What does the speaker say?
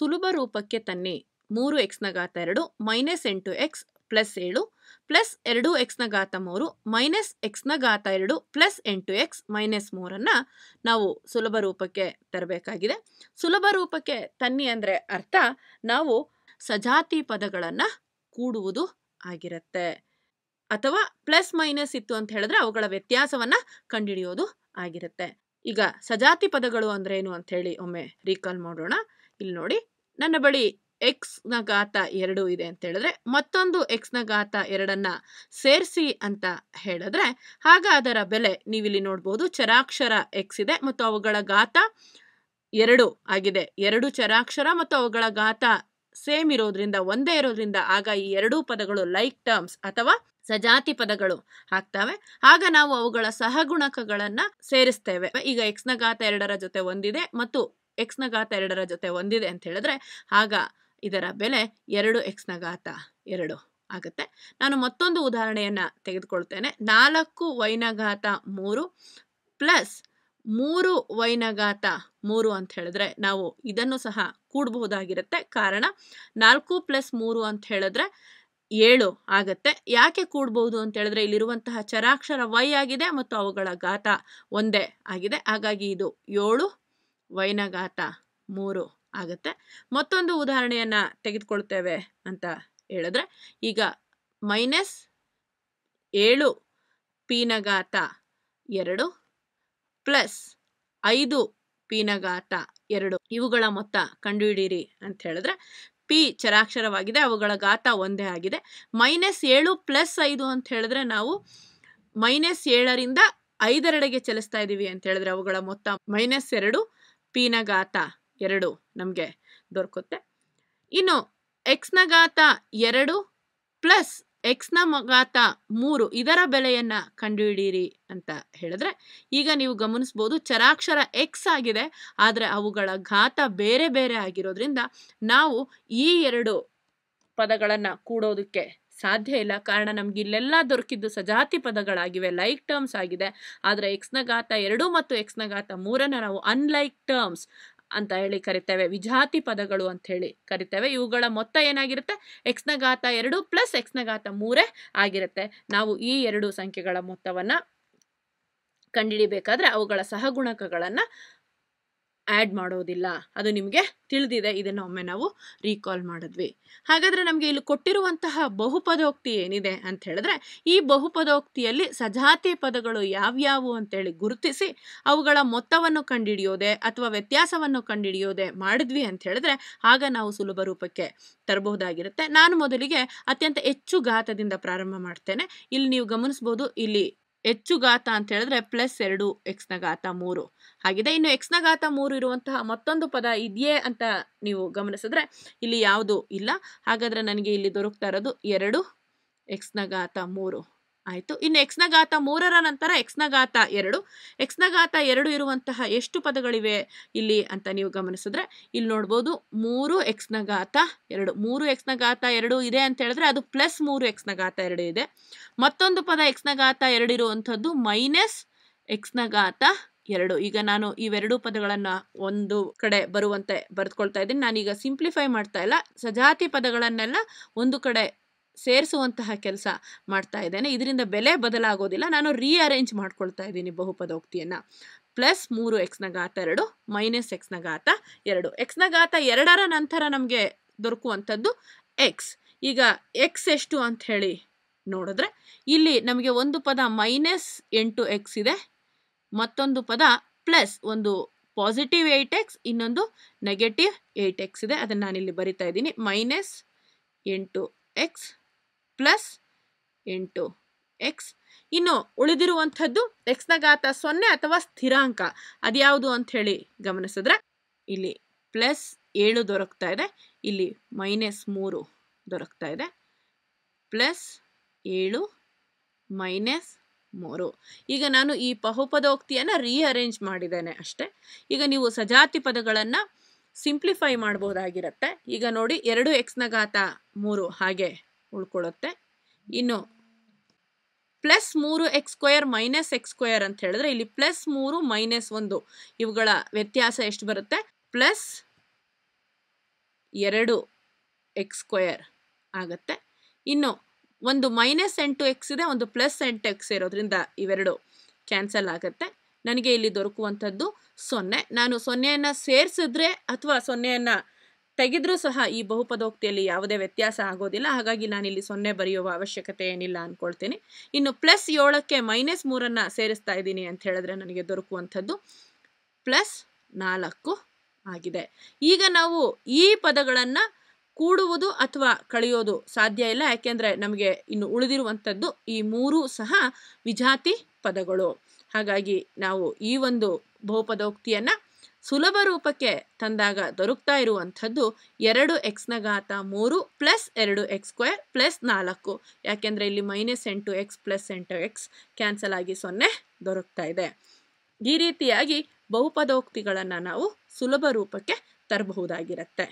ಸುಲಭ ರೂಪಕ್ಕೆ ತನ್ನಿ ಮೂರು ಎಕ್ಸ್ನ ಘಾತ ಎರಡು ಮೈನಸ್ ಎಂಟು ಎಕ್ಸ್ ಪ್ಲಸ್ ಏಳು ಪ್ಲಸ್ ಎರಡು ಎಕ್ಸ್ನ ಘಾತ ಮೂರು ಮೈನಸ್ ಎಕ್ಸ್ನ ಘಾತ ಎರಡು ಪ್ಲಸ್ ಎಂಟು ಎಕ್ಸ್ ಮೈನಸ್ ಮೂರನ್ನು ನಾವು ಸುಲಭ ರೂಪಕ್ಕೆ ತರಬೇಕಾಗಿದೆ ಸುಲಭ ರೂಪಕ್ಕೆ ತನ್ನಿ ಅಂದರೆ ಅರ್ಥ ನಾವು ಸಜಾತಿ ಪದಗಳನ್ನು ಕೂಡುವುದು ಆಗಿರುತ್ತೆ ಅಥವಾ ಪ್ಲಸ್ ಮೈನಸ್ ಇತ್ತು ಅಂತ ಹೇಳಿದ್ರೆ ಅವುಗಳ ವ್ಯತ್ಯಾಸವನ್ನು ಕಂಡುಹಿಡಿಯೋದು ಆಗಿರುತ್ತೆ ಈಗ ಸಜಾತಿ ಪದಗಳು ಅಂದ್ರೆ ಏನು ಅಂತ ಹೇಳಿ ಒಮ್ಮೆ ರೀಕಾಲ್ ಮಾಡೋಣ ಇಲ್ಲಿ ನೋಡಿ ನನ್ನ ಬಳಿ ನ ಘಾತ ಎರಡು ಇದೆ ಅಂತ ಹೇಳಿದ್ರೆ ಮತ್ತೊಂದು ನ ಘಾತ ಎರಡನ್ನ ಸೇರಿಸಿ ಅಂತ ಹೇಳಿದ್ರೆ ಆಗ ಅದರ ಬೆಲೆ ನೀವಿಲ್ಲಿ ನೋಡ್ಬೋದು ಚರಾಕ್ಷರ ಎಕ್ಸ್ ಇದೆ ಮತ್ತು ಅವುಗಳ ಘಾತ ಎರಡು ಆಗಿದೆ ಎರಡು ಚರಾಕ್ಷರ ಮತ್ತು ಅವುಗಳ ಘಾತ ಸೇಮ್ ಇರೋದ್ರಿಂದ ಒಂದೇ ಇರೋದ್ರಿಂದ ಆಗ ಈ ಎರಡೂ ಪದಗಳು ಲೈಕ್ ಟರ್ಮ್ಸ್ ಅಥವಾ ಸಜಾತಿ ಪದಗಳು ಆಗ್ತವೆ ಆಗ ನಾವು ಅವುಗಳ ಸಹಗುಣಕಗಳನ್ನ ಸೇರಿಸ್ತೇವೆ ಈಗ ನ ಘಾತ ಎರಡರ ಜೊತೆ ಒಂದಿದೆ ಮತ್ತು ಎಕ್ಸ್ನ ಘಾತ ಎರಡರ ಜೊತೆ ಒಂದಿದೆ ಅಂತ ಹೇಳಿದ್ರೆ ಆಗ ಇದರ ಬೆಲೆ ಎರಡು ಎಕ್ಸ್ನ ಘಾತ ಎರಡು ಆಗುತ್ತೆ ನಾನು ಮತ್ತೊಂದು ಉದಾಹರಣೆಯನ್ನು ತೆಗೆದುಕೊಳ್ತೇನೆ ನಾಲ್ಕು ವೈನ ಘಾತ ಮೂರು ಪ್ಲಸ್ ಮೂರು ವೈನ ಘಾತ ಮೂರು ಅಂತ ಹೇಳಿದ್ರೆ ನಾವು ಇದನ್ನು ಸಹ ಕೂಡಬಹುದಾಗಿರುತ್ತೆ ಕಾರಣ ನಾಲ್ಕು ಪ್ಲಸ್ ಮೂರು ಅಂತ ಹೇಳಿದ್ರೆ ಏಳು ಆಗತ್ತೆ ಯಾಕೆ ಕೂಡಬಹುದು ಅಂತ ಹೇಳಿದ್ರೆ ಇಲ್ಲಿರುವಂತಹ ಚರಾಕ್ಷರ ವೈ ಆಗಿದೆ ಮತ್ತು ಅವುಗಳ ಘಾತ ಒಂದೇ ಆಗಿದೆ ಹಾಗಾಗಿ ಇದು ಏಳು ವೈನಘಾತ ಮೂರು ಆಗುತ್ತೆ ಮತ್ತೊಂದು ಉದಾಹರಣೆಯನ್ನು ತೆಗೆದುಕೊಳ್ತೇವೆ ಅಂತ ಹೇಳಿದ್ರೆ ಈಗ ಮೈನಸ್ ಏಳು ಪೀನಘಾತ ಎರಡು ಪ್ಲಸ್ ಐದು ಪೀನಘಾತ ಎರಡು ಇವುಗಳ ಮೊತ್ತ ಕಂಡುಹಿಡೀರಿ ಅಂತ ಹೇಳಿದ್ರೆ ಪಿ ಚರಾಕ್ಷರವಾಗಿದೆ ಅವುಗಳ ಘಾತ ಒಂದೇ ಆಗಿದೆ ಮೈನಸ್ ಏಳು ಪ್ಲಸ್ ಐದು ಅಂತ ಹೇಳಿದ್ರೆ ನಾವು ಮೈನಸ್ ಏಳರಿಂದ ಐದರೆಡೆಗೆ ಚಲಿಸ್ತಾ ಇದ್ದೀವಿ ಅಂತ ಹೇಳಿದ್ರೆ ಅವುಗಳ ಮೊತ್ತ ಮೈನಸ್ ಎರಡು ಪಿನಗಾತ ಎರಡು ನಮಗೆ ದೊರಕುತ್ತೆ ಇನ್ನು ಎಕ್ಸ್ನ ಘಾತ ಎರಡು ಪ್ಲಸ್ ಎಕ್ಸ್ನ ಘಾತ ಮೂರು ಇದರ ಬೆಲೆಯನ್ನು ಕಂಡುಹಿಡೀರಿ ಅಂತ ಹೇಳಿದ್ರೆ ಈಗ ನೀವು ಗಮನಿಸ್ಬೋದು ಚರಾಕ್ಷರ ಎಕ್ಸ್ ಆಗಿದೆ ಆದರೆ ಅವುಗಳ ಘಾತ ಬೇರೆ ಬೇರೆ ಆಗಿರೋದ್ರಿಂದ ನಾವು ಈ ಎರಡು ಪದಗಳನ್ನು ಕೂಡೋದಕ್ಕೆ ಸಾಧ್ಯ ಇಲ್ಲ ಕಾರಣ ನಮ್ಗೆ ಇಲ್ಲೆಲ್ಲ ದೊರಕಿದ್ದು ಸಜಾತಿ ಪದಗಳಾಗಿವೆ ಲೈಕ್ ಟರ್ಮ್ಸ್ ಆಗಿದೆ ಆದರೆ ಎಕ್ಸ್ನ ಘಾತ ಎರಡು ಮತ್ತು ಎಕ್ಸ್ನ ಘಾತ ಮೂರನ್ನು ನಾವು ಅನ್ಲೈಕ್ ಟರ್ಮ್ಸ್ ಅಂತ ಹೇಳಿ ಕರಿತೇವೆ ವಿಜಾತಿ ಪದಗಳು ಅಂತ ಹೇಳಿ ಕರಿತೇವೆ ಇವುಗಳ ಮೊತ್ತ ಏನಾಗಿರುತ್ತೆ ಎಕ್ಸ್ನ ಘಾತ ಎರಡು ಪ್ಲಸ್ ಎಕ್ಸ್ನ ಘಾತ ಮೂರೇ ಆಗಿರುತ್ತೆ ನಾವು ಈ ಎರಡು ಸಂಖ್ಯೆಗಳ ಮೊತ್ತವನ್ನು ಕಂಡುಹಿಡಿಬೇಕಾದ್ರೆ ಅವುಗಳ ಸಹಗುಣಕಗಳನ್ನು ಆ್ಯಡ್ ಮಾಡೋದಿಲ್ಲ ಅದು ನಿಮಗೆ ತಿಳಿದಿದೆ ಇದನ್ನು ಒಮ್ಮೆ ನಾವು ರೀಕಾಲ್ ಮಾಡಿದ್ವಿ ಹಾಗಾದರೆ ನಮಗೆ ಇಲ್ಲಿ ಕೊಟ್ಟಿರುವಂತಹ ಬಹುಪದೋಕ್ತಿ ಏನಿದೆ ಅಂತ ಹೇಳಿದ್ರೆ ಈ ಬಹುಪದೋಕ್ತಿಯಲ್ಲಿ ಸಜಾತಿ ಪದಗಳು ಯಾವ್ಯಾವು ಅಂತೇಳಿ ಗುರುತಿಸಿ ಅವುಗಳ ಮೊತ್ತವನ್ನು ಕಂಡುಹಿಡಿಯೋದೆ ಅಥವಾ ವ್ಯತ್ಯಾಸವನ್ನು ಕಂಡುಹಿಡಿಯೋದೆ ಮಾಡಿದ್ವಿ ಅಂತ ಹೇಳಿದ್ರೆ ಆಗ ನಾವು ಸುಲಭ ರೂಪಕ್ಕೆ ತರಬಹುದಾಗಿರುತ್ತೆ ನಾನು ಮೊದಲಿಗೆ ಅತ್ಯಂತ ಹೆಚ್ಚು ಘಾತದಿಂದ ಪ್ರಾರಂಭ ಮಾಡ್ತೇನೆ ಇಲ್ಲಿ ನೀವು ಗಮನಿಸ್ಬೋದು ಇಲ್ಲಿ ಹೆಚ್ಚು ಘಾತ ಅಂತ ಹೇಳಿದ್ರೆ ಪ್ಲಸ್ ಎರಡು ಎಕ್ಸ್ನ ಘಾತ ಮೂರು ಆಗಿದೆ ಇನ್ನು ಎಕ್ಸ್ನ ಘಾತ ಮೂರು ಇರುವಂತಹ ಮತ್ತೊಂದು ಪದ ಇದೆಯೇ ಅಂತ ನೀವು ಗಮನಿಸಿದ್ರೆ ಇಲ್ಲಿ ಯಾವುದು ಇಲ್ಲ ಹಾಗಾದ್ರೆ ನನಗೆ ಇಲ್ಲಿ ದೊರಕ್ತಾ ಇರೋದು ಎರಡು ಎಕ್ಸ್ನ ಘಾತ ಮೂರು ಆಯಿತು ಇನ್ನು ಎಕ್ಸ್ನ ಘಾತ ಮೂರರ ನಂತರ ಎಕ್ಸ್ನ ಘಾತ ಎರಡು ಎಕ್ಸ್ನ ಘಾತ ಎರಡು ಇರುವಂತಹ ಎಷ್ಟು ಪದಗಳಿವೆ ಇಲ್ಲಿ ಅಂತ ನೀವು ಗಮನಿಸಿದ್ರೆ ಇಲ್ಲಿ ನೋಡ್ಬೋದು ಮೂರು ಎಕ್ಸ್ನ ಘಾತ ಎರಡು ಮೂರು ಎಕ್ಸ್ನ ಘಾತ ಎರಡು ಇದೆ ಅಂತ ಹೇಳಿದ್ರೆ ಅದು ಪ್ಲಸ್ ಮೂರು ಎಕ್ಸ್ನ ಘಾತ ಎರಡು ಇದೆ ಮತ್ತೊಂದು ಪದ ಎಕ್ಸ್ನ ಘಾತ ಎರಡು ಇರುವಂಥದ್ದು ಮೈನಸ್ ಎಕ್ಸ್ನ ಘಾತ ಎರಡು ಈಗ ನಾನು ಇವೆರಡು ಪದಗಳನ್ನು ಒಂದು ಕಡೆ ಬರುವಂತೆ ಬರೆದುಕೊಳ್ತಾ ಇದ್ದೀನಿ ನಾನೀಗ ಸಿಂಪ್ಲಿಫೈ ಮಾಡ್ತಾ ಇಲ್ಲ ಸಜಾತಿ ಪದಗಳನ್ನೆಲ್ಲ ಒಂದು ಕಡೆ ಸೇರಿಸುವಂತಹ ಕೆಲಸ ಮಾಡ್ತಾ ಇದ್ದೇನೆ ಇದರಿಂದ ಬೆಲೆ ಬದಲಾಗೋದಿಲ್ಲ ನಾನು ರೀಅರೇಂಜ್ ಮಾಡ್ಕೊಳ್ತಾ ಇದ್ದೀನಿ ಬಹುಪದೋಕ್ತಿಯನ್ನು ಪ್ಲಸ್ ಮೂರು ಎಕ್ಸ್ನ ಘಾತ ಎರಡು ಮೈನಸ್ ಎಕ್ಸ್ನ ಘಾತ ಎರಡು ಎಕ್ಸ್ನ ಘಾತ ಎರಡರ ನಂತರ ನಮಗೆ ದೊರಕುವಂಥದ್ದು ಎಕ್ಸ್ ಈಗ ಎಕ್ಸ್ ಎಷ್ಟು ಅಂತ ಹೇಳಿ ನೋಡಿದ್ರೆ ಇಲ್ಲಿ ನಮಗೆ ಒಂದು ಪದ ಮೈನಸ್ ಎಂಟು ಎಕ್ಸ್ ಇದೆ ಮತ್ತೊಂದು ಪದ ಪ್ಲಸ್ ಒಂದು ಪಾಸಿಟಿವ್ ಏಯ್ಟ್ ಎಕ್ಸ್ ಇನ್ನೊಂದು ನೆಗೆಟಿವ್ ಏಯ್ಟ್ ಎಕ್ಸ್ ಇದೆ ಅದನ್ನು ನಾನಿಲ್ಲಿ ಬರಿತಾ ಇದ್ದೀನಿ ಮೈನಸ್ ಎಂಟು ಎಕ್ಸ್ ಪ್ಲಸ್ ಎಂಟು ಎಕ್ಸ್ ಇನ್ನು ಉಳಿದಿರುವಂಥದ್ದು ಎಕ್ಸ್ನ ಘಾತ ಸೊನ್ನೆ ಅಥವಾ ಸ್ಥಿರಾಂಕ ಅದ್ಯಾವುದು ಹೇಳಿ ಗಮನಿಸಿದ್ರೆ ಇಲ್ಲಿ ಪ್ಲಸ್ ಏಳು ದೊರಕ್ತಾ ಇದೆ ಇಲ್ಲಿ ಮೈನಸ್ ಮೂರು ದೊರಕ್ತಾ ಇದೆ ಪ್ಲಸ್ ಏಳು ಮೈನಸ್ ಮೂರು ಈಗ ನಾನು ಈ ಬಹುಪದೋಕ್ತಿಯನ್ನು ರೀಅರೇಂಜ್ ಮಾಡಿದ್ದೇನೆ ಅಷ್ಟೆ ಈಗ ನೀವು ಸಜಾತಿ ಪದಗಳನ್ನು ಸಿಂಪ್ಲಿಫೈ ಮಾಡ್ಬೋದಾಗಿರುತ್ತೆ ಈಗ ನೋಡಿ ಎರಡು ಎಕ್ಸ್ನ ಘಾತ ಮೂರು ಹಾಗೆ ಉಳ್ಕೊಳ್ಳುತ್ತೆ ಇನ್ನು ಪ್ಲಸ್ ಮೂರು x square minus x square ಅಂತ ಹೇಳಿದ್ರೆ ಇಲ್ಲಿ ಪ್ಲಸ್ ಮೂರು ಮೈನಸ್ ಒಂದು ಇವುಗಳ ವ್ಯತ್ಯಾಸ ಎಷ್ಟು ಬರುತ್ತೆ ಪ್ಲಸ್ ಎರಡು ಎಕ್ಸ್ ಸ್ಕ್ವಯರ್ ಆಗುತ್ತೆ ಇನ್ನು ಒಂದು ಮೈನಸ್ ಎಂಟು ಎಕ್ಸ್ ಇದೆ ಒಂದು ಪ್ಲಸ್ ಎಂಟು ಎಕ್ಸ್ ಇರೋದ್ರಿಂದ ಇವೆರಡು ಕ್ಯಾನ್ಸಲ್ ಆಗುತ್ತೆ ನನಗೆ ಇಲ್ಲಿ ದೊರಕುವಂಥದ್ದು ಸೊನ್ನೆ ನಾನು ಸೊನ್ನೆಯನ್ನು ಸೇರಿಸಿದ್ರೆ ಅಥವಾ ಸೊನ್ನೆಯನ್ನು ತೆಗೆದ್ರೂ ಸಹ ಈ ಬಹುಪದೋಕ್ತಿಯಲ್ಲಿ ಯಾವುದೇ ವ್ಯತ್ಯಾಸ ಆಗೋದಿಲ್ಲ ಹಾಗಾಗಿ ನಾನಿಲ್ಲಿ ಸೊನ್ನೆ ಬರೆಯುವ ಅವಶ್ಯಕತೆ ಏನಿಲ್ಲ ಅನ್ಕೊಳ್ತೀನಿ ಇನ್ನು ಪ್ಲಸ್ ಏಳಕ್ಕೆ ಮೈನಸ್ ಮೂರನ್ನ ಸೇರಿಸ್ತಾ ಇದ್ದೀನಿ ಅಂತ ಹೇಳಿದ್ರೆ ನನಗೆ ದೊರಕುವಂಥದ್ದು ಪ್ಲಸ್ ನಾಲ್ಕು ಆಗಿದೆ ಈಗ ನಾವು ಈ ಪದಗಳನ್ನು ಕೂಡುವುದು ಅಥವಾ ಕಳೆಯೋದು ಸಾಧ್ಯ ಇಲ್ಲ ಯಾಕೆಂದ್ರೆ ನಮಗೆ ಇನ್ನು ಉಳಿದಿರುವಂಥದ್ದು ಈ ಮೂರು ಸಹ ವಿಜಾತಿ ಪದಗಳು ಹಾಗಾಗಿ ನಾವು ಈ ಒಂದು ಬಹುಪದೋಕ್ತಿಯನ್ನು ಸುಲಭ ರೂಪಕ್ಕೆ ತಂದಾಗ ದೊರಕ್ತಾ ಇರುವಂಥದ್ದು ಎರಡು ಎಕ್ಸ್ನ ಘಾತ ಮೂರು ಪ್ಲಸ್ ಎರಡು ಎಕ್ಸ್ ಸ್ಕ್ವೇರ್ ಪ್ಲಸ್ ನಾಲ್ಕು ಯಾಕೆಂದರೆ ಇಲ್ಲಿ ಮೈನಸ್ ಎಂಟು ಎಕ್ಸ್ ಪ್ಲಸ್ ಎಂಟು ಎಕ್ಸ್ ಕ್ಯಾನ್ಸಲ್ ಆಗಿ ಸೊನ್ನೆ ದೊರಕ್ತಾ ಇದೆ ಈ ರೀತಿಯಾಗಿ ಬಹುಪದೋಕ್ತಿಗಳನ್ನು ನಾವು ಸುಲಭ ರೂಪಕ್ಕೆ ತರಬಹುದಾಗಿರುತ್ತೆ